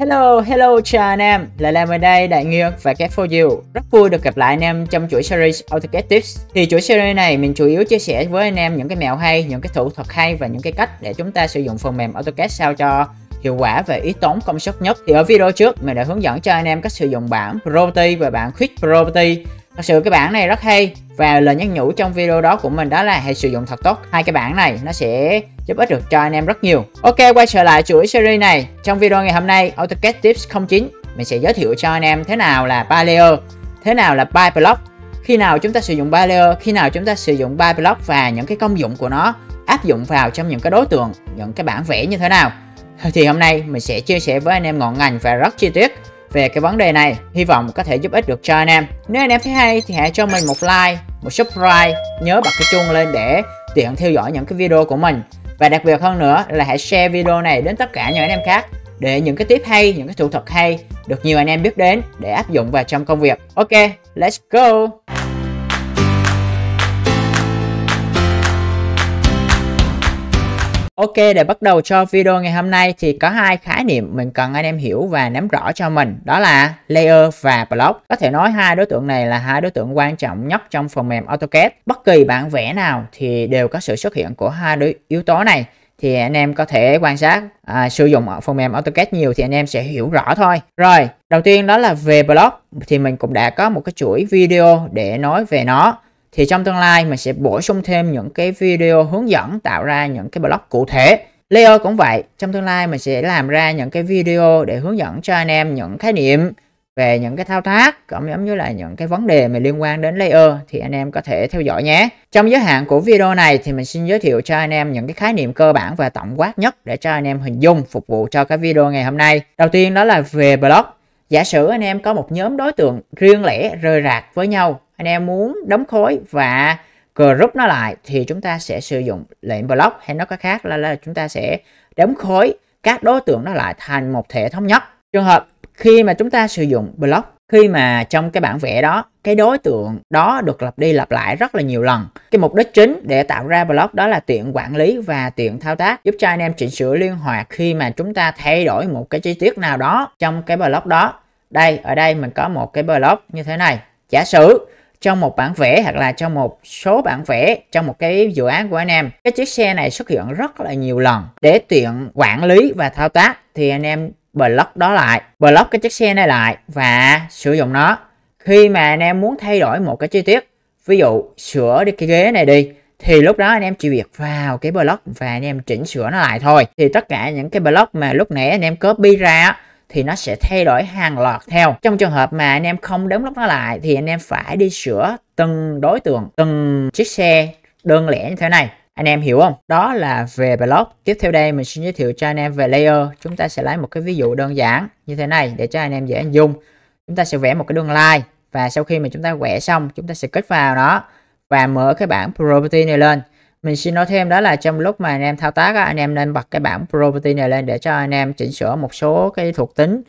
Hello, hello chào anh em, Là là ở đây Đại Nghiên và Cat For You. Rất vui được gặp lại anh em trong chuỗi series AutoCAD Tips Thì chuỗi series này mình chủ yếu chia sẻ với anh em những cái mẹo hay, những cái thủ thuật hay và những cái cách để chúng ta sử dụng phần mềm AutoCAD sao cho hiệu quả và ít tốn công suất nhất Thì ở video trước mình đã hướng dẫn cho anh em cách sử dụng bảng Property và bảng Quick Property Thật sự cái bảng này rất hay và lời nhắc nhủ trong video đó của mình đó là hãy sử dụng thật tốt hai cái bảng này nó sẽ giúp ích được cho anh em rất nhiều. Ok quay trở lại chuỗi series này. Trong video ngày hôm nay AutoCAD Tips 09 mình sẽ giới thiệu cho anh em thế nào là ba layer, thế nào là ba block, khi nào chúng ta sử dụng ba layer, khi nào chúng ta sử dụng ba block và những cái công dụng của nó áp dụng vào trong những cái đối tượng, những cái bản vẽ như thế nào. Thì hôm nay mình sẽ chia sẻ với anh em ngọn ngành và rất chi tiết về cái vấn đề này. Hy vọng có thể giúp ích được cho anh em. Nếu anh em thấy hay thì hãy cho mình một like, một subscribe, nhớ bật cái chuông lên để tiện theo dõi những cái video của mình. Và đặc biệt hơn nữa là hãy share video này đến tất cả những anh em khác để những cái tiếp hay, những cái thủ thuật hay được nhiều anh em biết đến để áp dụng vào trong công việc. Ok, let's go! Ok, để bắt đầu cho video ngày hôm nay thì có hai khái niệm mình cần anh em hiểu và nắm rõ cho mình, đó là layer và block. Có thể nói hai đối tượng này là hai đối tượng quan trọng nhất trong phần mềm AutoCAD. Bất kỳ bản vẽ nào thì đều có sự xuất hiện của hai đối yếu tố này thì anh em có thể quan sát à, sử dụng phần mềm AutoCAD nhiều thì anh em sẽ hiểu rõ thôi. Rồi, đầu tiên đó là về block thì mình cũng đã có một cái chuỗi video để nói về nó thì trong tương lai mình sẽ bổ sung thêm những cái video hướng dẫn tạo ra những cái blog cụ thể Leo cũng vậy, trong tương lai mình sẽ làm ra những cái video để hướng dẫn cho anh em những khái niệm về những cái thao tác cũng giống như là những cái vấn đề mà liên quan đến layer thì anh em có thể theo dõi nhé. Trong giới hạn của video này thì mình xin giới thiệu cho anh em những cái khái niệm cơ bản và tổng quát nhất để cho anh em hình dung phục vụ cho cái video ngày hôm nay. Đầu tiên đó là về blog. Giả sử anh em có một nhóm đối tượng riêng lẻ rời rạc với nhau anh em muốn đóng khối và group nó lại thì chúng ta sẽ sử dụng lệnh block hay nó có khác là, là chúng ta sẽ đóng khối các đối tượng nó lại thành một thể thống nhất trường hợp khi mà chúng ta sử dụng block khi mà trong cái bản vẽ đó cái đối tượng đó được lặp đi lặp lại rất là nhiều lần cái mục đích chính để tạo ra block đó là tiện quản lý và tiện thao tác giúp cho anh em chỉnh sửa liên hoạt khi mà chúng ta thay đổi một cái chi tiết nào đó trong cái block đó đây ở đây mình có một cái block như thế này giả sử trong một bản vẽ hoặc là trong một số bản vẽ trong một cái dự án của anh em cái chiếc xe này xuất hiện rất là nhiều lần để tiện quản lý và thao tác thì anh em block đó lại block cái chiếc xe này lại và sử dụng nó khi mà anh em muốn thay đổi một cái chi tiết ví dụ sửa đi cái ghế này đi thì lúc đó anh em chỉ việc vào cái block và anh em chỉnh sửa nó lại thôi thì tất cả những cái block mà lúc nãy anh em copy ra thì nó sẽ thay đổi hàng loạt theo trong trường hợp mà anh em không đóng lóc nó lại thì anh em phải đi sửa từng đối tượng từng chiếc xe đơn lẻ như thế này anh em hiểu không đó là về block tiếp theo đây mình xin giới thiệu cho anh em về layer chúng ta sẽ lấy một cái ví dụ đơn giản như thế này để cho anh em dễ hình dung chúng ta sẽ vẽ một cái đường line và sau khi mà chúng ta vẽ xong chúng ta sẽ kết vào nó và mở cái bảng property này lên mình xin nói thêm đó là trong lúc mà anh em thao tác á, anh em nên bật cái bảng property này lên để cho anh em chỉnh sửa một số cái thuộc tính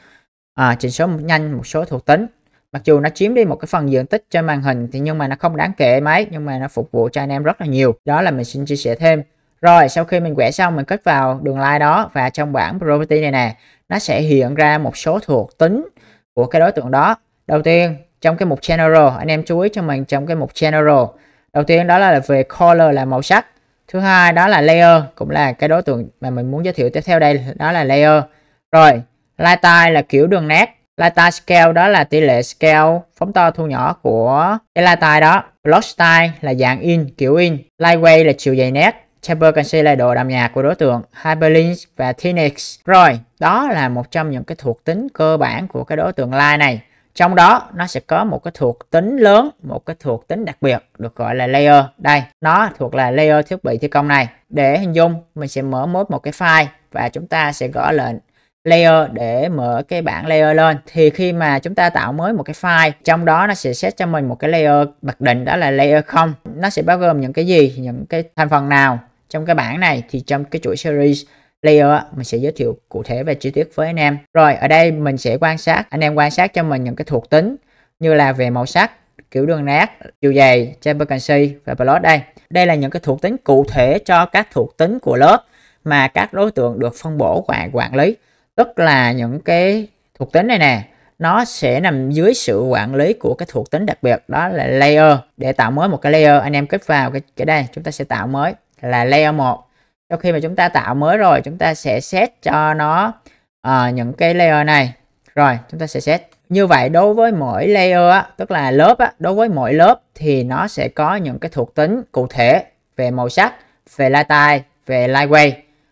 à, chỉnh sửa nhanh một số thuộc tính mặc dù nó chiếm đi một cái phần diện tích trên màn hình thì nhưng mà nó không đáng kể mấy nhưng mà nó phục vụ cho anh em rất là nhiều đó là mình xin chia sẻ thêm rồi sau khi mình quẹt xong mình kích vào đường line đó và trong bảng property này nè nó sẽ hiện ra một số thuộc tính của cái đối tượng đó đầu tiên trong cái mục general anh em chú ý cho mình trong cái mục general đầu tiên đó là về color là màu sắc thứ hai đó là layer cũng là cái đối tượng mà mình muốn giới thiệu tiếp theo đây đó là layer rồi light Lighteye là kiểu đường nét Lighteye scale đó là tỷ lệ scale phóng to thu nhỏ của cái light Lighteye đó Gloss style là dạng in kiểu in Lightweight là chiều dày nét Chamber Conceal là độ đậm nhạt của đối tượng Hyperlink và Thinix Rồi, đó là một trong những cái thuộc tính cơ bản của cái đối tượng line này trong đó nó sẽ có một cái thuộc tính lớn một cái thuộc tính đặc biệt được gọi là layer đây nó thuộc là layer thiết bị thi công này để hình dung mình sẽ mở mốt một cái file và chúng ta sẽ gõ lệnh layer để mở cái bảng layer lên thì khi mà chúng ta tạo mới một cái file trong đó nó sẽ set cho mình một cái layer mặc định đó là layer không nó sẽ bao gồm những cái gì những cái thành phần nào trong cái bảng này thì trong cái chuỗi series layer mình sẽ giới thiệu cụ thể và chi tiết với anh em rồi ở đây mình sẽ quan sát anh em quan sát cho mình những cái thuộc tính như là về màu sắc kiểu đường nét, chiều dày transparency và plot đây đây là những cái thuộc tính cụ thể cho các thuộc tính của lớp mà các đối tượng được phân bổ và quản lý tức là những cái thuộc tính này nè nó sẽ nằm dưới sự quản lý của cái thuộc tính đặc biệt đó là layer để tạo mới một cái layer anh em kích vào cái, cái đây chúng ta sẽ tạo mới là layer 1 sau khi mà chúng ta tạo mới rồi chúng ta sẽ set cho nó uh, những cái layer này rồi chúng ta sẽ set như vậy đối với mỗi layer á, tức là lớp á, đối với mỗi lớp thì nó sẽ có những cái thuộc tính cụ thể về màu sắc về lai tai về lightweight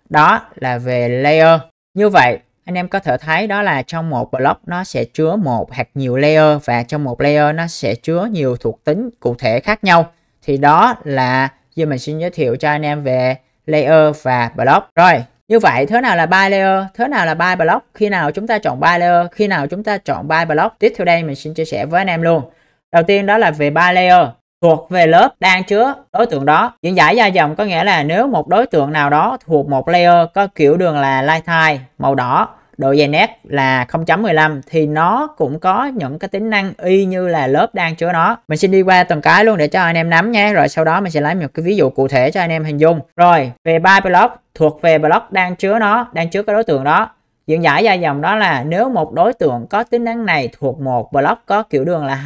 đó là về layer như vậy anh em có thể thấy đó là trong một block nó sẽ chứa một hoặc nhiều layer và trong một layer nó sẽ chứa nhiều thuộc tính cụ thể khác nhau thì đó là như mình xin giới thiệu cho anh em về layer và block rồi như vậy thế nào là buy layer thế nào là buy block khi nào chúng ta chọn buy layer khi nào chúng ta chọn buy block tiếp theo đây mình xin chia sẻ với anh em luôn đầu tiên đó là về buy layer thuộc về lớp đang chứa đối tượng đó. Diễn giải gia dòng có nghĩa là nếu một đối tượng nào đó thuộc một layer có kiểu đường là light high màu đỏ độ dày nét là 0.15 thì nó cũng có những cái tính năng y như là lớp đang chứa nó mình xin đi qua từng cái luôn để cho anh em nắm nhé rồi sau đó mình sẽ lấy một cái ví dụ cụ thể cho anh em hình dung rồi về ba block thuộc về block đang chứa nó đang chứa cái đối tượng đó diễn giải ra dòng đó là nếu một đối tượng có tính năng này thuộc một block có kiểu đường là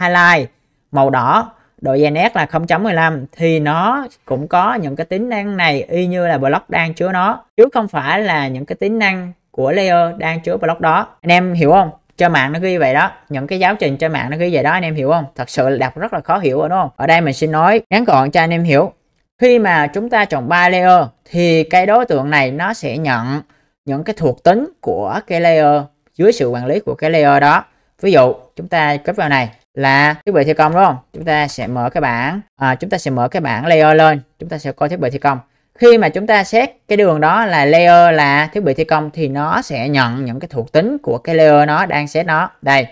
highlight màu đỏ độ dày nét là 0.15 thì nó cũng có những cái tính năng này y như là block đang chứa nó chứ không phải là những cái tính năng của layer đang chứa block đó anh em hiểu không trên mạng nó ghi vậy đó những cái giáo trình trên mạng nó ghi vậy đó anh em hiểu không thật sự là đọc rất là khó hiểu rồi đúng không ở đây mình xin nói ngắn gọn cho anh em hiểu khi mà chúng ta chọn ba layer thì cái đối tượng này nó sẽ nhận những cái thuộc tính của cái layer dưới sự quản lý của cái layer đó ví dụ chúng ta cấp vào này là thiết bị thi công đúng không chúng ta sẽ mở cái bảng à, chúng ta sẽ mở cái bảng layer lên chúng ta sẽ coi thiết bị thi công khi mà chúng ta xét cái đường đó là layer là thiết bị thi công thì nó sẽ nhận những cái thuộc tính của cái layer nó đang xét nó đây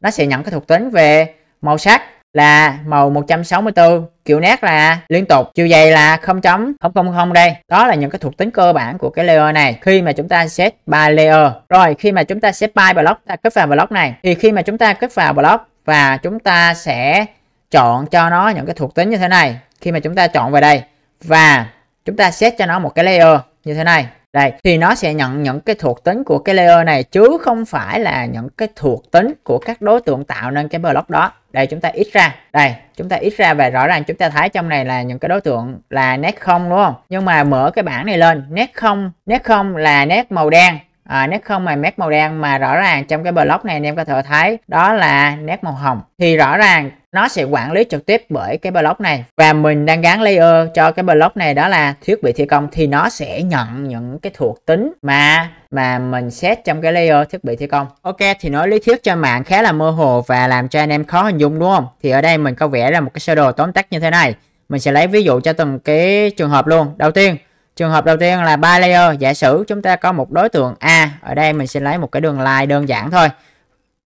nó sẽ nhận cái thuộc tính về màu sắc là màu 164 kiểu nét là liên tục chiều dày là 0.000 đây đó là những cái thuộc tính cơ bản của cái layer này khi mà chúng ta set ba layer rồi khi mà chúng ta set by block ta kết vào block này thì khi mà chúng ta kết vào block và chúng ta sẽ chọn cho nó những cái thuộc tính như thế này khi mà chúng ta chọn về đây và chúng ta set cho nó một cái layer như thế này đây thì nó sẽ nhận những cái thuộc tính của cái layer này chứ không phải là những cái thuộc tính của các đối tượng tạo nên cái block đó đây chúng ta ít ra đây chúng ta ít ra và rõ ràng chúng ta thấy trong này là những cái đối tượng là nét không đúng không nhưng mà mở cái bảng này lên nét không nét không là nét màu đen à, nét không mà nét màu đen mà rõ ràng trong cái block này anh em có thể thấy đó là nét màu hồng thì rõ ràng nó sẽ quản lý trực tiếp bởi cái block này và mình đang gắn layer cho cái block này đó là thiết bị thi công thì nó sẽ nhận những cái thuộc tính mà mà mình set trong cái layer thiết bị thi công ok thì nói lý thuyết cho mạng khá là mơ hồ và làm cho anh em khó hình dung đúng không thì ở đây mình có vẽ ra một cái sơ đồ tóm tắt như thế này mình sẽ lấy ví dụ cho từng cái trường hợp luôn đầu tiên trường hợp đầu tiên là ba layer giả sử chúng ta có một đối tượng a ở đây mình sẽ lấy một cái đường line đơn giản thôi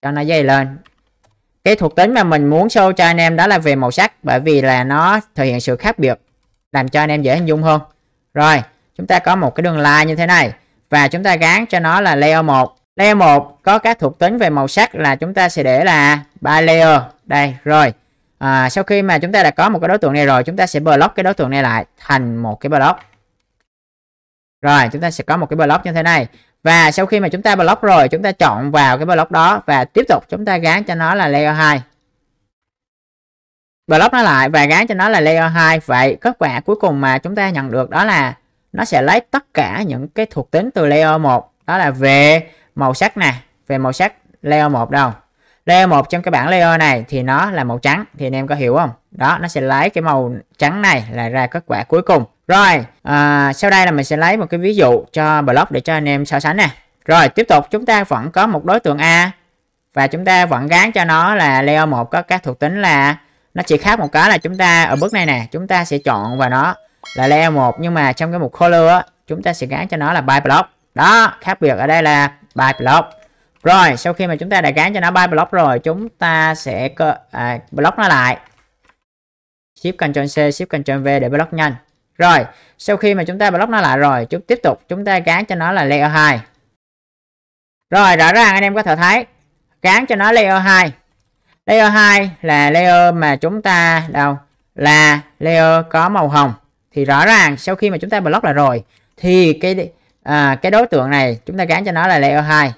cho nó dày lên cái thuộc tính mà mình muốn show cho anh em đó là về màu sắc bởi vì là nó thể hiện sự khác biệt làm cho anh em dễ hình dung hơn rồi chúng ta có một cái đường line như thế này và chúng ta gán cho nó là layer 1 layer 1 có các thuộc tính về màu sắc là chúng ta sẽ để là ba layer đây rồi à, sau khi mà chúng ta đã có một cái đối tượng này rồi chúng ta sẽ block cái đối tượng này lại thành một cái block rồi chúng ta sẽ có một cái block như thế này và sau khi mà chúng ta block rồi chúng ta chọn vào cái block đó và tiếp tục chúng ta gán cho nó là layer 2 block nó lại và gán cho nó là layer 2 vậy kết quả cuối cùng mà chúng ta nhận được đó là nó sẽ lấy tất cả những cái thuộc tính từ layer 1 đó là về màu sắc nè về màu sắc layer 1 đâu layer 1 trong cái bảng layer này thì nó là màu trắng thì anh em có hiểu không đó nó sẽ lấy cái màu trắng này là ra kết quả cuối cùng rồi, à, sau đây là mình sẽ lấy một cái ví dụ cho block để cho anh em so sánh nè. Rồi, tiếp tục chúng ta vẫn có một đối tượng A và chúng ta vẫn gán cho nó là layer một có các thuộc tính là nó chỉ khác một cái là chúng ta ở bước này nè, chúng ta sẽ chọn vào nó là layer một nhưng mà trong cái mục color á, chúng ta sẽ gán cho nó là by block. Đó, khác biệt ở đây là by block. Rồi, sau khi mà chúng ta đã gán cho nó by block rồi, chúng ta sẽ cơ, à, block nó lại. Shift Ctrl C, Shift Ctrl V để block nhanh. Rồi, sau khi mà chúng ta block nó lại rồi, chúng tiếp tục chúng ta gán cho nó là layer 2. Rồi, rõ ràng anh em có thể thấy gán cho nó layer 2. Layer 2 là layer mà chúng ta đâu là layer có màu hồng. Thì rõ ràng sau khi mà chúng ta block lại rồi thì cái à, cái đối tượng này chúng ta gán cho nó là layer 2.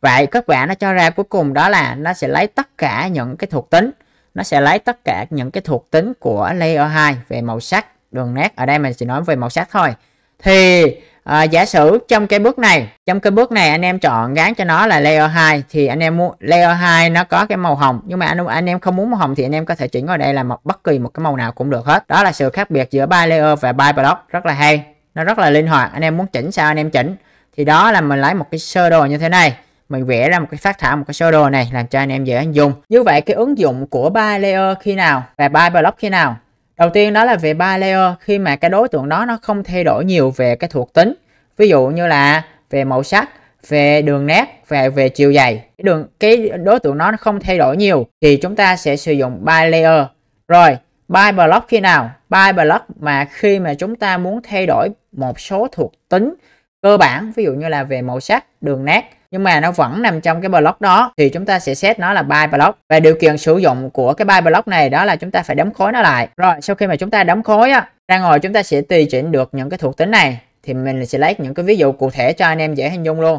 Vậy kết quả nó cho ra cuối cùng đó là nó sẽ lấy tất cả những cái thuộc tính, nó sẽ lấy tất cả những cái thuộc tính của layer 2 về màu sắc đường nét ở đây mình chỉ nói về màu sắc thôi thì à, giả sử trong cái bước này trong cái bước này anh em chọn gán cho nó là layer 2 thì anh em muốn layer 2 nó có cái màu hồng nhưng mà anh, anh em không muốn màu hồng thì anh em có thể chỉnh vào đây là một bất kỳ một cái màu nào cũng được hết đó là sự khác biệt giữa by layer và by block rất là hay nó rất là linh hoạt anh em muốn chỉnh sao anh em chỉnh thì đó là mình lấy một cái sơ đồ như thế này mình vẽ ra một cái phát thảo một cái sơ đồ này làm cho anh em dễ hình dung như vậy cái ứng dụng của by layer khi nào và by block khi nào Đầu tiên đó là về ba layer khi mà cái đối tượng đó nó không thay đổi nhiều về cái thuộc tính. Ví dụ như là về màu sắc, về đường nét và về chiều dày. Cái đường cái đối tượng nó không thay đổi nhiều thì chúng ta sẽ sử dụng by layer. Rồi, by block khi nào? By block mà khi mà chúng ta muốn thay đổi một số thuộc tính cơ bản ví dụ như là về màu sắc, đường nét nhưng mà nó vẫn nằm trong cái block đó thì chúng ta sẽ set nó là by block và điều kiện sử dụng của cái by block này đó là chúng ta phải đóng khối nó lại rồi sau khi mà chúng ta đóng khối á ra ngoài chúng ta sẽ tùy chỉnh được những cái thuộc tính này thì mình sẽ lấy những cái ví dụ cụ thể cho anh em dễ hình dung luôn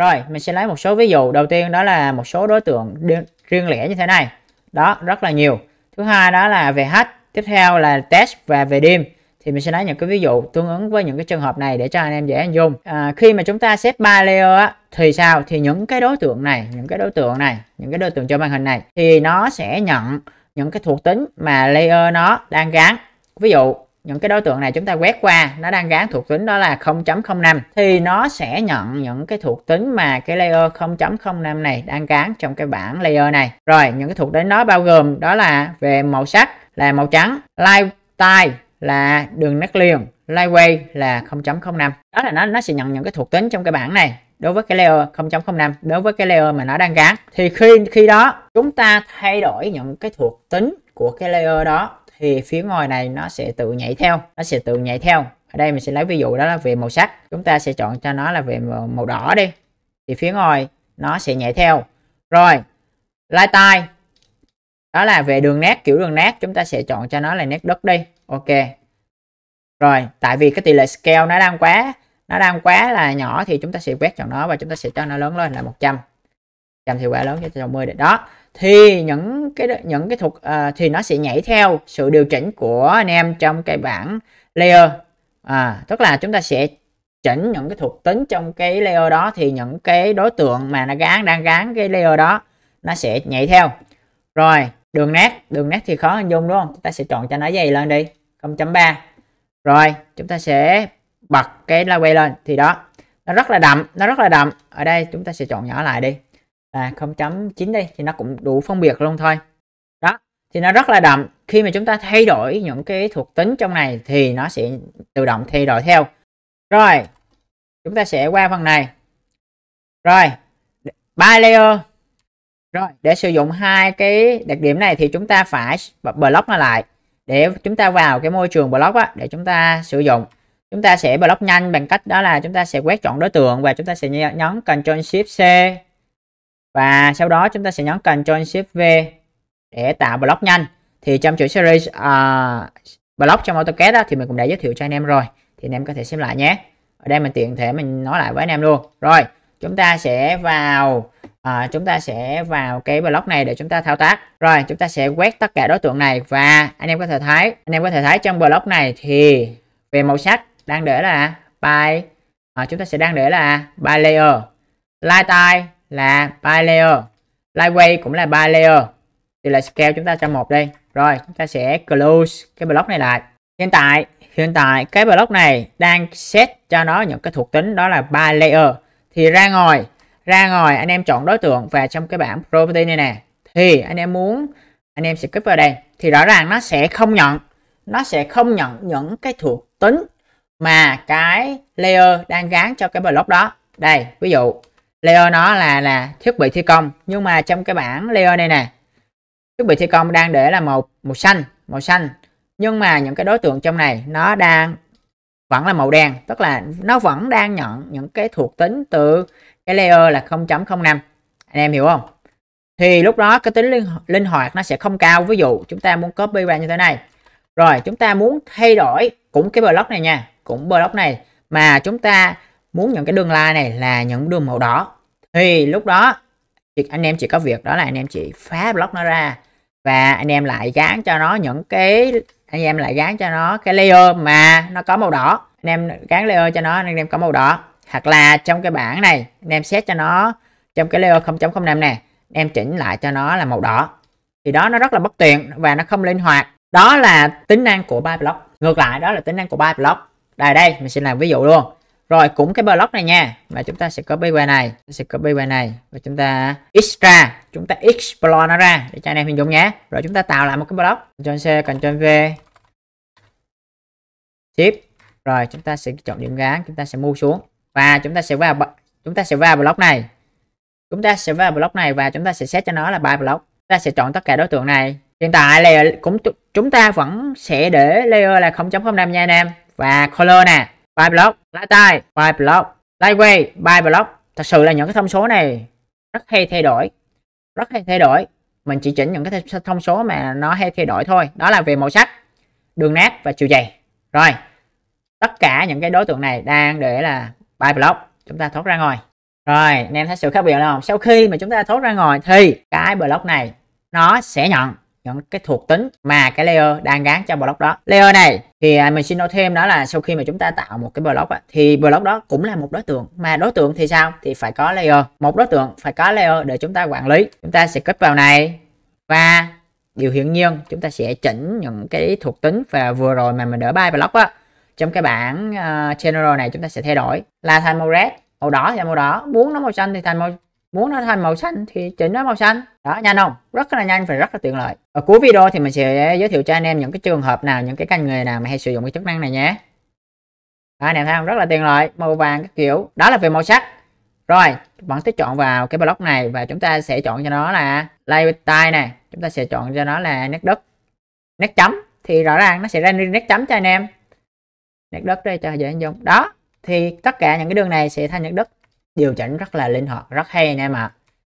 Rồi, mình sẽ lấy một số ví dụ. Đầu tiên đó là một số đối tượng riêng lẻ như thế này. Đó, rất là nhiều. Thứ hai đó là về hash. Tiếp theo là test và về đêm thì mình sẽ lấy những cái ví dụ tương ứng với những cái trường hợp này để cho anh em dễ anh dùng à, khi mà chúng ta xếp ba layer á thì sao thì những cái đối tượng này những cái đối tượng này những cái đối tượng cho màn hình này thì nó sẽ nhận những cái thuộc tính mà layer nó đang gắn ví dụ những cái đối tượng này chúng ta quét qua nó đang gắn thuộc tính đó là 0.05 thì nó sẽ nhận những cái thuộc tính mà cái layer 0.05 này đang gắn trong cái bảng layer này rồi những cái thuộc tính đó bao gồm đó là về màu sắc là màu trắng lifestyle là đường nét liền lightweight là 0.05 đó là nó nó sẽ nhận những cái thuộc tính trong cái bảng này đối với cái layer 0.05 đối với cái layer mà nó đang gắn thì khi khi đó chúng ta thay đổi những cái thuộc tính của cái layer đó thì phía ngoài này nó sẽ tự nhảy theo nó sẽ tự nhảy theo ở đây mình sẽ lấy ví dụ đó là về màu sắc chúng ta sẽ chọn cho nó là về màu đỏ đi thì phía ngoài nó sẽ nhảy theo rồi light tai đó là về đường nét kiểu đường nét chúng ta sẽ chọn cho nó là nét đất đi ok rồi tại vì cái tỷ lệ scale nó đang quá nó đang quá là nhỏ thì chúng ta sẽ quét chọn nó và chúng ta sẽ cho nó lớn lên là 100 trăm thì quá lớn cho 110 để đó thì những cái những cái thuật uh, ờ, thì nó sẽ nhảy theo sự điều chỉnh của anh em trong cái bảng layer à, tức là chúng ta sẽ chỉnh những cái thuộc tính trong cái layer đó thì những cái đối tượng mà nó gán đang gán cái layer đó nó sẽ nhảy theo rồi đường nét đường nét thì khó hình dung đúng không chúng ta sẽ chọn cho nó dày lên đi 0.3 rồi chúng ta sẽ bật cái la quay lên thì đó nó rất là đậm nó rất là đậm ở đây chúng ta sẽ chọn nhỏ lại đi là 0.9 đi thì nó cũng đủ phân biệt luôn thôi đó thì nó rất là đậm khi mà chúng ta thay đổi những cái thuộc tính trong này thì nó sẽ tự động thay đổi theo rồi chúng ta sẽ qua phần này rồi ba layer rồi, để sử dụng hai cái đặc điểm này thì chúng ta phải block nó lại để chúng ta vào cái môi trường block á để chúng ta sử dụng. Chúng ta sẽ block nhanh bằng cách đó là chúng ta sẽ quét chọn đối tượng và chúng ta sẽ nhấn Ctrl Shift C và sau đó chúng ta sẽ nhấn Ctrl Shift V để tạo block nhanh. Thì trong chuỗi series uh, block trong AutoCAD á, thì mình cũng đã giới thiệu cho anh em rồi. Thì anh em có thể xem lại nhé. Ở đây mình tiện thể mình nói lại với anh em luôn. Rồi, chúng ta sẽ vào à, chúng ta sẽ vào cái block này để chúng ta thao tác rồi chúng ta sẽ quét tất cả đối tượng này và anh em có thể thấy anh em có thể thấy trong block này thì về màu sắc đang để là by à, ờ, chúng ta sẽ đang để là by layer light eye là by layer light weight cũng là by layer thì là scale chúng ta cho một đi rồi chúng ta sẽ close cái block này lại hiện tại hiện tại cái block này đang set cho nó những cái thuộc tính đó là by layer thì ra ngoài ra ngoài anh em chọn đối tượng và trong cái bảng property này nè thì anh em muốn anh em sẽ click vào đây thì rõ ràng nó sẽ không nhận nó sẽ không nhận những cái thuộc tính mà cái layer đang gán cho cái block đó đây ví dụ layer nó là là thiết bị thi công nhưng mà trong cái bảng layer này nè thiết bị thi công đang để là màu màu xanh màu xanh nhưng mà những cái đối tượng trong này nó đang vẫn là màu đen tức là nó vẫn đang nhận những cái thuộc tính từ cái layer là 0.05 anh em hiểu không thì lúc đó cái tính linh, linh hoạt nó sẽ không cao ví dụ chúng ta muốn copy vào như thế này rồi chúng ta muốn thay đổi cũng cái block này nha cũng block này mà chúng ta muốn những cái đường line này là những đường màu đỏ thì lúc đó anh em chỉ có việc đó là anh em chỉ phá block nó ra và anh em lại gán cho nó những cái anh em lại gán cho nó cái layer mà nó có màu đỏ anh em gán layer cho nó anh em có màu đỏ hoặc là trong cái bảng này anh em xét cho nó trong cái layer 0.05 này em chỉnh lại cho nó là màu đỏ thì đó nó rất là bất tiện và nó không linh hoạt đó là tính năng của ba block ngược lại đó là tính năng của ba block đây đây mình sẽ làm ví dụ luôn rồi cũng cái block này nha và chúng ta sẽ copy qua này sẽ copy qua này và chúng ta extra chúng ta explore nó ra để cho anh em hình dung nhé rồi chúng ta tạo lại một cái block Ctrl C Ctrl V ship rồi chúng ta sẽ chọn điểm gán chúng ta sẽ mua xuống và chúng ta sẽ vào chúng ta sẽ vào block này chúng ta sẽ vào block này và chúng ta sẽ set cho nó là ba block chúng ta sẽ chọn tất cả đối tượng này hiện tại layer cũng chúng ta vẫn sẽ để layer là 0.05 nha anh em và color nè ba block lái tay ba block lái quay by block thật sự là những cái thông số này rất hay thay đổi rất hay thay đổi mình chỉ chỉnh những cái thông số mà nó hay thay đổi thôi đó là về màu sắc đường nét và chiều dày rồi tất cả những cái đối tượng này đang để là buy block chúng ta thoát ra ngoài rồi anh em thấy sự khác biệt không sau khi mà chúng ta thoát ra ngoài thì cái block này nó sẽ nhận những cái thuộc tính mà cái layer đang gắn cho block đó layer này thì à, mình xin nói thêm đó là sau khi mà chúng ta tạo một cái block á, thì block đó cũng là một đối tượng mà đối tượng thì sao thì phải có layer một đối tượng phải có layer để chúng ta quản lý chúng ta sẽ kết vào này và điều hiển nhiên chúng ta sẽ chỉnh những cái thuộc tính và vừa rồi mà mình đỡ bay block á trong cái bảng uh, general này chúng ta sẽ thay đổi là thành màu red màu đỏ thì màu đỏ muốn nó màu xanh thì thành màu muốn nó thành màu xanh thì chỉnh nó màu xanh đó nhanh không rất là nhanh và rất là tiện lợi ở cuối video thì mình sẽ giới thiệu cho anh em những cái trường hợp nào những cái căn người nào mà hay sử dụng cái chức năng này nhé đó, anh em thấy không rất là tiện lợi màu vàng các kiểu đó là về màu sắc rồi vẫn tiếp chọn vào cái block này và chúng ta sẽ chọn cho nó là lay này chúng ta sẽ chọn cho nó là nét đất nét chấm thì rõ ràng nó sẽ ra nét chấm cho anh em nhật đất đây cho dễ hình dung đó thì tất cả những cái đường này sẽ thành nhật đất điều chỉnh rất là linh hoạt rất hay anh em ạ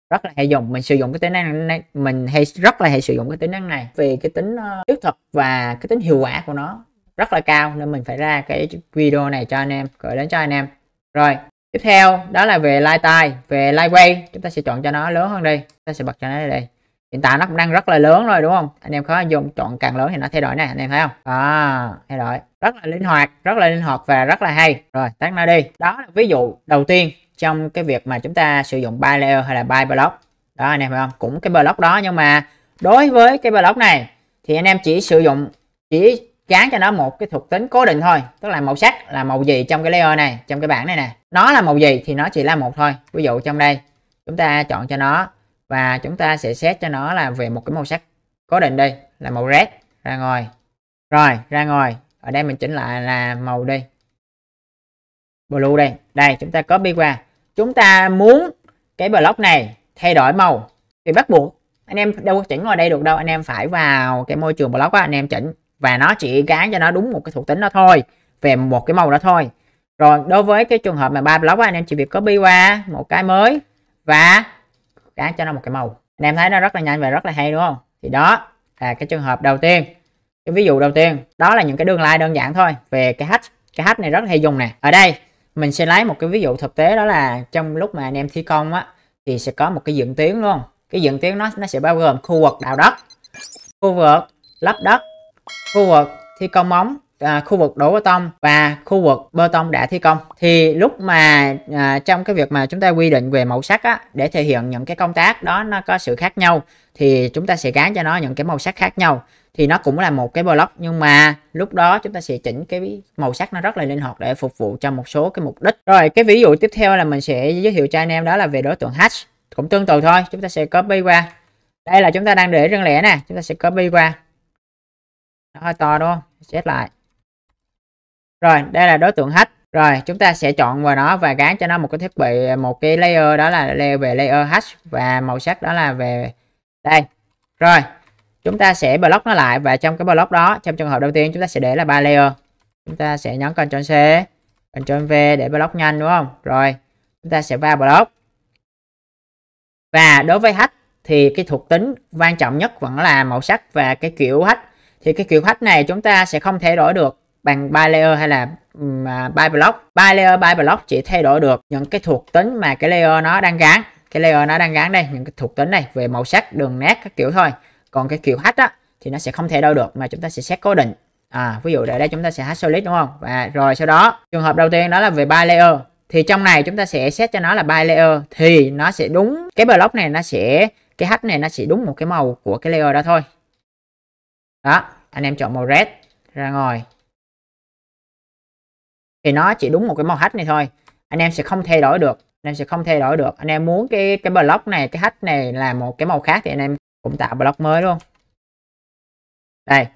rất là hay dùng mình sử dụng cái tính năng này mình hay rất là hay sử dụng cái tính năng này vì cái tính ờ, thiết uh, thực và cái tính hiệu quả của nó rất là cao nên mình phải ra cái video này cho anh em gửi đến cho anh em rồi tiếp theo đó là về light tie về lightweight chúng ta sẽ chọn cho nó lớn hơn đi ta sẽ bật cho nó đây hiện tại nó cũng đang rất là lớn rồi đúng không anh em có dùng chọn càng lớn thì nó thay đổi nè anh em thấy không à, thay đổi rất là linh hoạt rất là linh hoạt và rất là hay rồi tắt nó đi đó là ví dụ đầu tiên trong cái việc mà chúng ta sử dụng buy layer hay là buy block đó anh em thấy không cũng cái block đó nhưng mà đối với cái block này thì anh em chỉ sử dụng chỉ dán cho nó một cái thuộc tính cố định thôi tức là màu sắc là màu gì trong cái layer này trong cái bảng này nè nó là màu gì thì nó chỉ là một thôi ví dụ trong đây chúng ta chọn cho nó và chúng ta sẽ xét cho nó là về một cái màu sắc cố định đi là màu red ra ngoài rồi ra ngoài ở đây mình chỉnh lại là màu đi blue đây đây chúng ta copy qua chúng ta muốn cái block này thay đổi màu thì bắt buộc anh em đâu có chỉnh vào đây được đâu anh em phải vào cái môi trường block á anh em chỉnh và nó chỉ gán cho nó đúng một cái thuộc tính đó thôi về một cái màu đó thôi rồi đối với cái trường hợp mà ba block á anh em chỉ việc copy qua một cái mới và cái cho nó một cái màu anh em thấy nó rất là nhanh và rất là hay đúng không thì đó là cái trường hợp đầu tiên cái ví dụ đầu tiên đó là những cái đường line đơn giản thôi về cái hash cái hash này rất là hay dùng nè ở đây mình sẽ lấy một cái ví dụ thực tế đó là trong lúc mà anh em thi công á thì sẽ có một cái dựng tuyến luôn cái dựng tuyến nó nó sẽ bao gồm khu vực đào đất khu vực lắp đất khu vực thi công móng à, khu vực đổ bê tông và khu vực bê tông đã thi công thì lúc mà à, trong cái việc mà chúng ta quy định về màu sắc á, để thể hiện những cái công tác đó nó có sự khác nhau thì chúng ta sẽ gán cho nó những cái màu sắc khác nhau thì nó cũng là một cái block nhưng mà lúc đó chúng ta sẽ chỉnh cái màu sắc nó rất là linh hoạt để phục vụ cho một số cái mục đích rồi cái ví dụ tiếp theo là mình sẽ giới thiệu cho anh em đó là về đối tượng hash cũng tương tự thôi chúng ta sẽ copy qua đây là chúng ta đang để riêng lẻ nè chúng ta sẽ copy qua nó hơi to đúng không set lại rồi đây là đối tượng hack rồi chúng ta sẽ chọn vào nó và gắn cho nó một cái thiết bị một cái layer đó là layer về layer hash và màu sắc đó là về đây rồi chúng ta sẽ block nó lại và trong cái block đó trong trường hợp đầu tiên chúng ta sẽ để là ba layer chúng ta sẽ nhấn Ctrl C Ctrl V để block nhanh đúng không rồi chúng ta sẽ va block và đối với hash thì cái thuộc tính quan trọng nhất vẫn là màu sắc và cái kiểu hash thì cái kiểu hash này chúng ta sẽ không thay đổi được bằng by layer hay là mà by block by layer by block chỉ thay đổi được những cái thuộc tính mà cái layer nó đang gắn cái layer nó đang gắn đây những cái thuộc tính này về màu sắc đường nét các kiểu thôi còn cái kiểu hash á thì nó sẽ không thay đổi được mà chúng ta sẽ xét cố định à, ví dụ để đây chúng ta sẽ hash solid đúng không và rồi sau đó trường hợp đầu tiên đó là về by layer thì trong này chúng ta sẽ xét cho nó là by layer thì nó sẽ đúng cái block này nó sẽ cái hash này nó sẽ đúng một cái màu của cái layer đó thôi đó anh em chọn màu red ra ngoài thì nó chỉ đúng một cái màu hash này thôi anh em sẽ không thay đổi được anh em sẽ không thay đổi được anh em muốn cái cái block này cái hash này là một cái màu khác thì anh em cũng tạo block mới luôn đây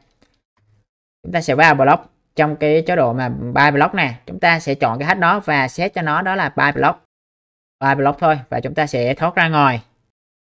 chúng ta sẽ vào block trong cái chế độ mà buy block này chúng ta sẽ chọn cái hash đó và xét cho nó đó là buy block buy block thôi và chúng ta sẽ thoát ra ngoài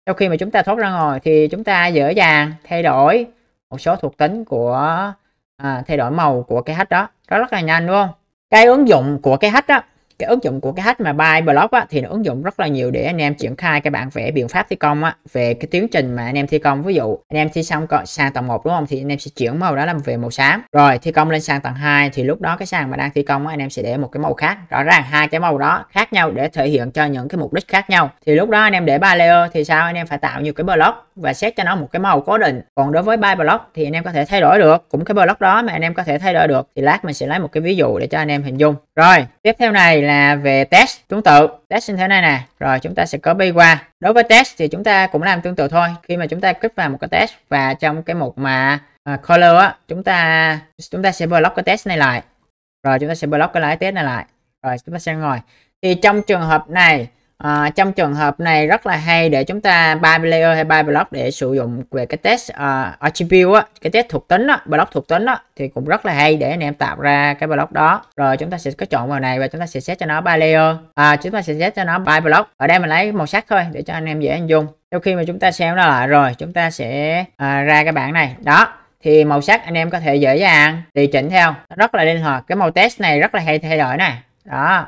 sau khi mà chúng ta thoát ra ngoài thì chúng ta dễ dàng thay đổi một số thuộc tính của à, thay đổi màu của cái hash đó rất rất là nhanh đúng không cái ứng dụng của cái hack á cái ứng dụng của cái hack mà buy block á, thì nó ứng dụng rất là nhiều để anh em triển khai các bạn vẽ biện pháp thi công á, về cái tiến trình mà anh em thi công ví dụ anh em thi xong sang tầng 1 đúng không thì anh em sẽ chuyển màu đó làm về màu xám rồi thi công lên sang tầng 2 thì lúc đó cái sàn mà đang thi công á, anh em sẽ để một cái màu khác rõ ràng hai cái màu đó khác nhau để thể hiện cho những cái mục đích khác nhau thì lúc đó anh em để ba layer thì sao anh em phải tạo nhiều cái block và xét cho nó một cái màu cố định còn đối với by block thì anh em có thể thay đổi được cũng cái block đó mà anh em có thể thay đổi được thì lát mình sẽ lấy một cái ví dụ để cho anh em hình dung rồi tiếp theo này là về test tương tự test như thế này nè rồi chúng ta sẽ copy qua đối với test thì chúng ta cũng làm tương tự thôi khi mà chúng ta click vào một cái test và trong cái mục mà uh, color á chúng ta chúng ta sẽ block cái test này lại rồi chúng ta sẽ block cái lái test này lại rồi chúng ta sẽ ngồi thì trong trường hợp này À, trong trường hợp này rất là hay để chúng ta buy layer hay buy block để sử dụng về cái test uh, attribute á, cái test thuộc tính á, block thuộc tính á, thì cũng rất là hay để anh em tạo ra cái block đó. Rồi chúng ta sẽ có chọn vào này và chúng ta sẽ set cho nó buy layer. À, chúng ta sẽ set cho nó buy block. Ở đây mình lấy màu sắc thôi để cho anh em dễ hình dung. Sau khi mà chúng ta xem nó lại rồi, chúng ta sẽ à, ra cái bảng này. Đó, thì màu sắc anh em có thể dễ dàng điều chỉnh theo. rất là linh hoạt. Cái màu test này rất là hay thay đổi này. Đó.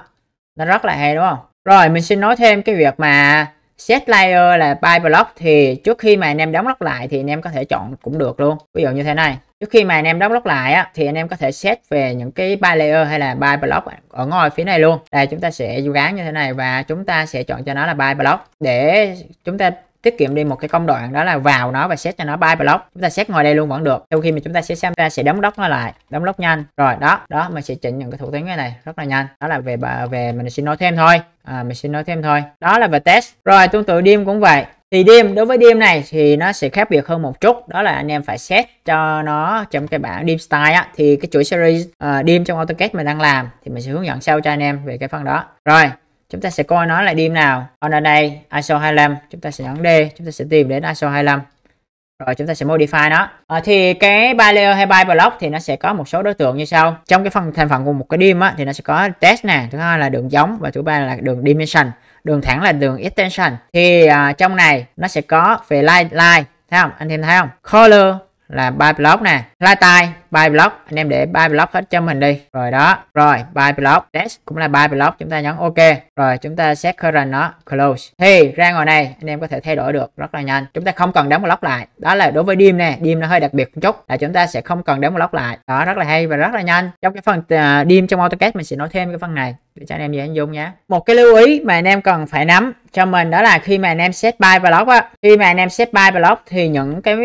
Nó rất là hay đúng không? Rồi mình xin nói thêm cái việc mà set layer là by block thì trước khi mà anh em đóng lóc lại thì anh em có thể chọn cũng được luôn. Ví dụ như thế này. Trước khi mà anh em đóng lóc lại á, thì anh em có thể set về những cái by layer hay là by block ở ngoài phía này luôn. Đây chúng ta sẽ gắn như thế này và chúng ta sẽ chọn cho nó là by block để chúng ta tiết kiệm đi một cái công đoạn đó là vào nó và xét cho nó buy block chúng ta xét ngoài đây luôn vẫn được sau khi mà chúng ta sẽ xem ra sẽ đóng lốc nó lại đóng lốc nhanh rồi đó đó mình sẽ chỉnh những cái thủ tướng cái này rất là nhanh đó là về về mình xin nói thêm thôi à, mình xin nói thêm thôi đó là về test rồi tương tự đêm cũng vậy thì đêm đối với đêm này thì nó sẽ khác biệt hơn một chút đó là anh em phải set cho nó trong cái bảng dim style á thì cái chuỗi series uh, dim trong AutoCAD mình đang làm thì mình sẽ hướng dẫn sau cho anh em về cái phần đó rồi chúng ta sẽ coi nó là đêm nào ở đây ISO 25 chúng ta sẽ ấn D chúng ta sẽ tìm đến ISO 25 rồi chúng ta sẽ modify nó à, thì cái by layer hay by block thì nó sẽ có một số đối tượng như sau trong cái phần thành phần của một cái dim á, thì nó sẽ có test nè thứ hai là đường giống và thứ ba là đường dimension đường thẳng là đường extension thì à, trong này nó sẽ có về line line thấy không anh em thấy không color là buy block nè lai tay buy block anh em để buy block hết cho mình đi rồi đó rồi buy block test cũng là buy block chúng ta nhấn ok rồi chúng ta set current nó close thì ra ngoài này anh em có thể thay đổi được rất là nhanh chúng ta không cần đóng block lại đó là đối với dim nè dim nó hơi đặc biệt một chút là chúng ta sẽ không cần đóng block lại đó rất là hay và rất là nhanh trong cái phần uh, dim trong AutoCAD mình sẽ nói thêm cái phần này để cho anh em dễ anh dung nhé một cái lưu ý mà anh em cần phải nắm cho mình đó là khi mà anh em set buy block á khi mà anh em set buy block thì những cái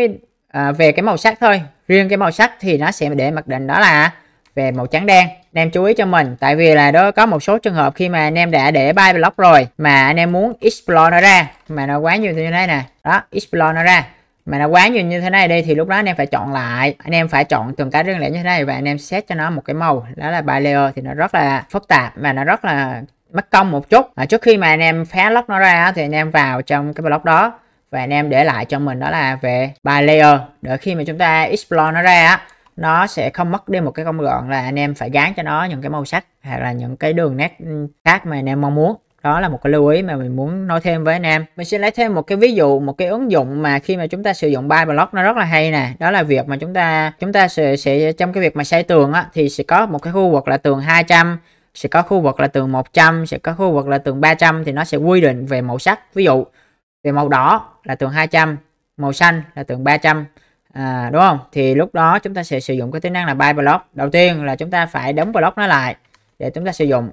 à, về cái màu sắc thôi riêng cái màu sắc thì nó sẽ để mặc định đó là về màu trắng đen anh em chú ý cho mình tại vì là đó có một số trường hợp khi mà anh em đã để bay block rồi mà anh em muốn explore nó ra mà nó quá nhiều như thế này nè đó explore nó ra mà nó quá nhiều như thế này đi thì lúc đó anh em phải chọn lại anh em phải chọn từng cái riêng lẻ như thế này và anh em xét cho nó một cái màu đó là by layer thì nó rất là phức tạp và nó rất là mất công một chút à, trước khi mà anh em phá lock nó ra thì anh em vào trong cái block đó và anh em để lại cho mình đó là về by layer để khi mà chúng ta explore nó ra á nó sẽ không mất đi một cái công đoạn là anh em phải gán cho nó những cái màu sắc hoặc là những cái đường nét khác mà anh em mong muốn đó là một cái lưu ý mà mình muốn nói thêm với anh em mình sẽ lấy thêm một cái ví dụ một cái ứng dụng mà khi mà chúng ta sử dụng by block nó rất là hay nè đó là việc mà chúng ta chúng ta sẽ, sẽ trong cái việc mà xây tường á, thì sẽ có một cái khu vực là tường 200 sẽ có khu vực là tường 100 sẽ có khu vực là tường 300 thì nó sẽ quy định về màu sắc ví dụ về màu đỏ là tượng 200 màu xanh là tượng 300 à, đúng không thì lúc đó chúng ta sẽ sử dụng cái tính năng là buy block đầu tiên là chúng ta phải đóng block nó lại để chúng ta sử dụng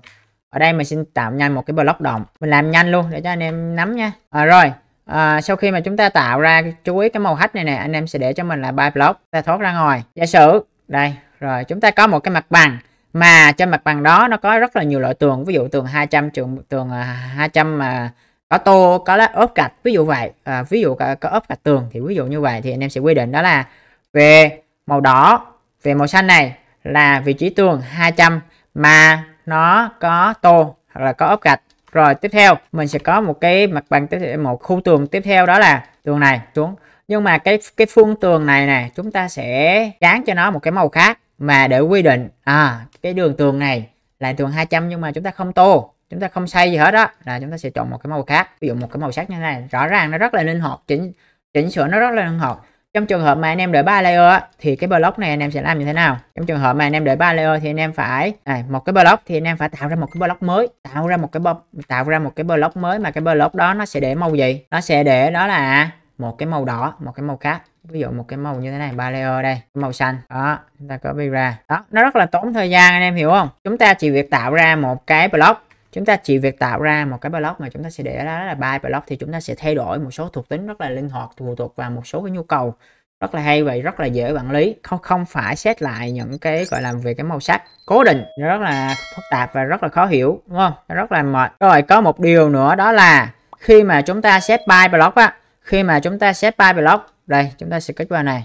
ở đây mình xin tạo nhanh một cái block động mình làm nhanh luôn để cho anh em nắm nha à, rồi à, sau khi mà chúng ta tạo ra chú ý cái màu hách này nè anh em sẽ để cho mình là buy block ta thoát ra ngoài giả sử đây rồi chúng ta có một cái mặt bằng mà trên mặt bằng đó nó có rất là nhiều loại tường ví dụ tường 200 trường tường 200 mà có tô có lá ốp gạch ví dụ vậy à, ví dụ có, có ốp gạch tường thì ví dụ như vậy thì anh em sẽ quy định đó là về màu đỏ về màu xanh này là vị trí tường 200 mà nó có tô hoặc là có ốp gạch rồi tiếp theo mình sẽ có một cái mặt bằng một khu tường tiếp theo đó là tường này xuống nhưng mà cái cái phương tường này này chúng ta sẽ dán cho nó một cái màu khác mà để quy định à cái đường tường này là tường 200 nhưng mà chúng ta không tô chúng ta không xây gì hết đó là chúng ta sẽ chọn một cái màu khác ví dụ một cái màu sắc như thế này rõ ràng nó rất là linh hoạt chỉnh chỉnh sửa nó rất là linh hoạt trong trường hợp mà anh em đợi ba layer thì cái block này anh em sẽ làm như thế nào trong trường hợp mà anh em đợi ba layer thì anh em phải à, một cái block thì anh em phải tạo ra một cái block mới tạo ra một cái tạo ra một cái block mới mà cái block đó nó sẽ để màu gì nó sẽ để đó là một cái màu đỏ một cái màu khác ví dụ một cái màu như thế này ba layer đây màu xanh đó chúng ta copy ra đó nó rất là tốn thời gian anh em hiểu không chúng ta chỉ việc tạo ra một cái block chúng ta chỉ việc tạo ra một cái block mà chúng ta sẽ để đó là buy block thì chúng ta sẽ thay đổi một số thuộc tính rất là linh hoạt phụ thuộc vào một số cái nhu cầu rất là hay vậy rất là dễ quản lý không không phải xét lại những cái gọi là về cái màu sắc cố định rất là phức tạp và rất là khó hiểu đúng không rất là mệt rồi có một điều nữa đó là khi mà chúng ta xét buy block á khi mà chúng ta xét buy block đây chúng ta sẽ kích vào này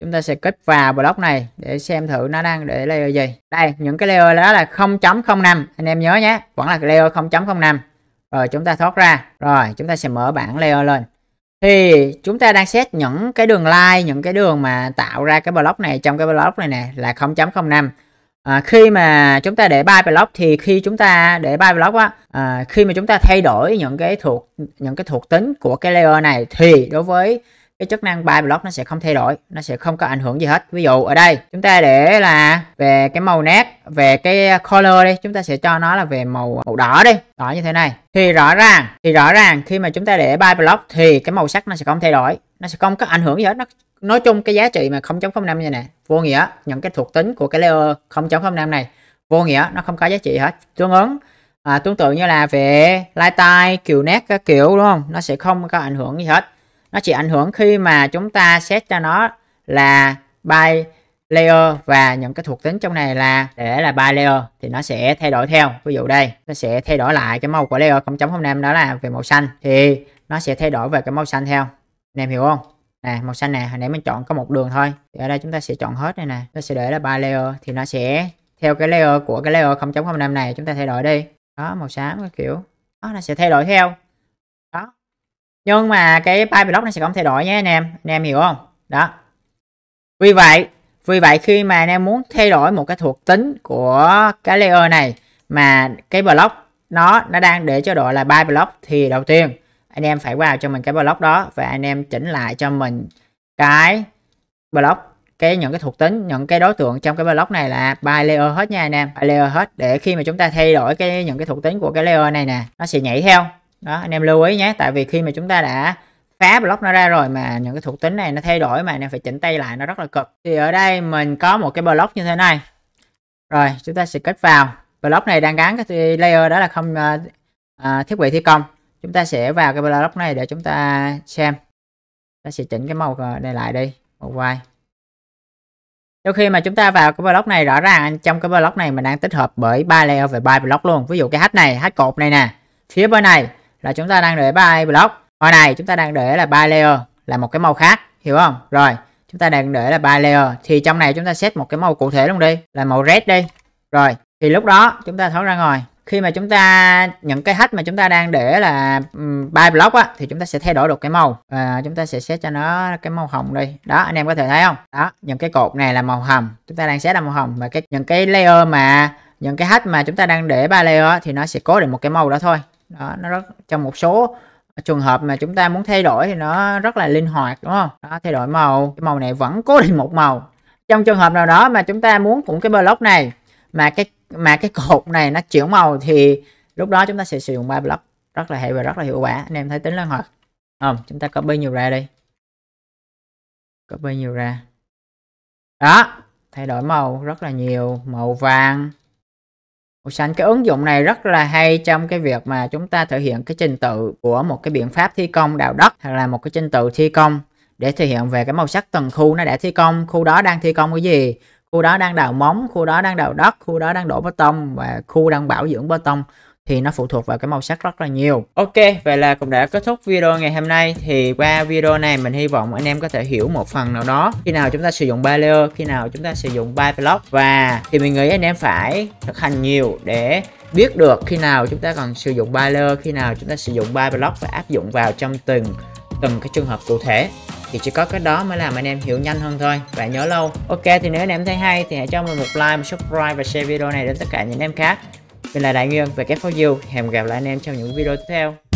chúng ta sẽ kích vào block này để xem thử nó đang để layer gì đây những cái layer đó là 0.05 anh em nhớ nhé vẫn là layer 0.05 rồi chúng ta thoát ra rồi chúng ta sẽ mở bảng layer lên thì chúng ta đang xét những cái đường line những cái đường mà tạo ra cái block này trong cái block này nè là 0.05 à, khi mà chúng ta để buy block thì khi chúng ta để buy block á à, khi mà chúng ta thay đổi những cái thuộc những cái thuộc tính của cái layer này thì đối với cái chức năng buy block nó sẽ không thay đổi nó sẽ không có ảnh hưởng gì hết ví dụ ở đây chúng ta để là về cái màu nét về cái color đi chúng ta sẽ cho nó là về màu màu đỏ đi đỏ như thế này thì rõ ràng thì rõ ràng khi mà chúng ta để buy block thì cái màu sắc nó sẽ không thay đổi nó sẽ không có ảnh hưởng gì hết nó nói chung cái giá trị mà 0.05 như này vô nghĩa những cái thuộc tính của cái layer 0.05 này vô nghĩa nó không có giá trị hết tương ứng à, tương tự như là về lifestyle kiểu nét các kiểu đúng không nó sẽ không có ảnh hưởng gì hết nó chỉ ảnh hưởng khi mà chúng ta xét cho nó là by layer và những cái thuộc tính trong này là để là by layer thì nó sẽ thay đổi theo ví dụ đây nó sẽ thay đổi lại cái màu của layer 0.05 đó là về màu xanh thì nó sẽ thay đổi về cái màu xanh theo anh em hiểu không nè màu xanh nè hồi nãy mình chọn có một đường thôi thì ở đây chúng ta sẽ chọn hết đây nè nó sẽ để là by layer thì nó sẽ theo cái layer của cái layer 0.05 này chúng ta thay đổi đi đó màu xám cái kiểu đó nó sẽ thay đổi theo đó nhưng mà cái buy block nó sẽ không thay đổi nhé anh em anh em hiểu không đó vì vậy vì vậy khi mà anh em muốn thay đổi một cái thuộc tính của cái layer này mà cái block nó nó đang để cho độ là buy block thì đầu tiên anh em phải vào cho mình cái block đó và anh em chỉnh lại cho mình cái block cái những cái thuộc tính những cái đối tượng trong cái block này là by layer hết nha anh em by layer hết để khi mà chúng ta thay đổi cái những cái thuộc tính của cái layer này nè nó sẽ nhảy theo đó anh em lưu ý nhé tại vì khi mà chúng ta đã phá block nó ra rồi mà những cái thuộc tính này nó thay đổi mà anh em phải chỉnh tay lại nó rất là cực thì ở đây mình có một cái block như thế này rồi chúng ta sẽ kết vào block này đang gắn cái layer đó là không uh, uh, thiết bị thi công chúng ta sẽ vào cái block này để chúng ta xem ta sẽ chỉnh cái màu ờ, này lại đi màu vai sau khi mà chúng ta vào cái block này rõ ràng trong cái block này mình đang tích hợp bởi ba layer và ba block luôn ví dụ cái hack này hack cột này nè phía bên này là chúng ta đang để by block màu này chúng ta đang để là by layer là một cái màu khác hiểu không rồi chúng ta đang để là by layer thì trong này chúng ta set một cái màu cụ thể luôn đi là màu red đi rồi thì lúc đó chúng ta thoát ra ngoài khi mà chúng ta những cái hash mà chúng ta đang để là um, block á thì chúng ta sẽ thay đổi được cái màu và chúng ta sẽ set cho nó cái màu hồng đi đó anh em có thể thấy không đó những cái cột này là màu hồng chúng ta đang set là màu hồng và cái những cái layer mà những cái hash mà chúng ta đang để ba layer thì nó sẽ cố định một cái màu đó thôi đó, nó rất trong một số trường hợp mà chúng ta muốn thay đổi thì nó rất là linh hoạt đúng không đó, thay đổi màu cái màu này vẫn cố định một màu trong trường hợp nào đó mà chúng ta muốn cũng cái block này mà cái mà cái cột này nó chuyển màu thì lúc đó chúng ta sẽ sử dụng ba block rất là hay và rất là hiệu quả anh em thấy tính linh hoạt không chúng ta copy nhiều ra đi copy nhiều ra đó thay đổi màu rất là nhiều màu vàng Sẵn cái ứng dụng này rất là hay trong cái việc mà chúng ta thể hiện cái trình tự của một cái biện pháp thi công đào đất hoặc là một cái trình tự thi công để thể hiện về cái màu sắc từng khu nó đã thi công, khu đó đang thi công cái gì, khu đó đang đào móng, khu đó đang đào đất, khu đó đang đổ bê tông và khu đang bảo dưỡng bê tông thì nó phụ thuộc vào cái màu sắc rất là nhiều ok vậy là cũng đã kết thúc video ngày hôm nay thì qua video này mình hy vọng anh em có thể hiểu một phần nào đó khi nào chúng ta sử dụng ba layer khi nào chúng ta sử dụng ba block và thì mình nghĩ anh em phải thực hành nhiều để biết được khi nào chúng ta cần sử dụng ba layer khi nào chúng ta sử dụng ba block và áp dụng vào trong từng từng cái trường hợp cụ thể thì chỉ có cái đó mới làm anh em hiểu nhanh hơn thôi và nhớ lâu ok thì nếu anh em thấy hay thì hãy cho mình một like một subscribe và share video này đến tất cả những em khác mình là Đại Nguyên về các For You. Hẹn gặp lại anh em trong những video tiếp theo.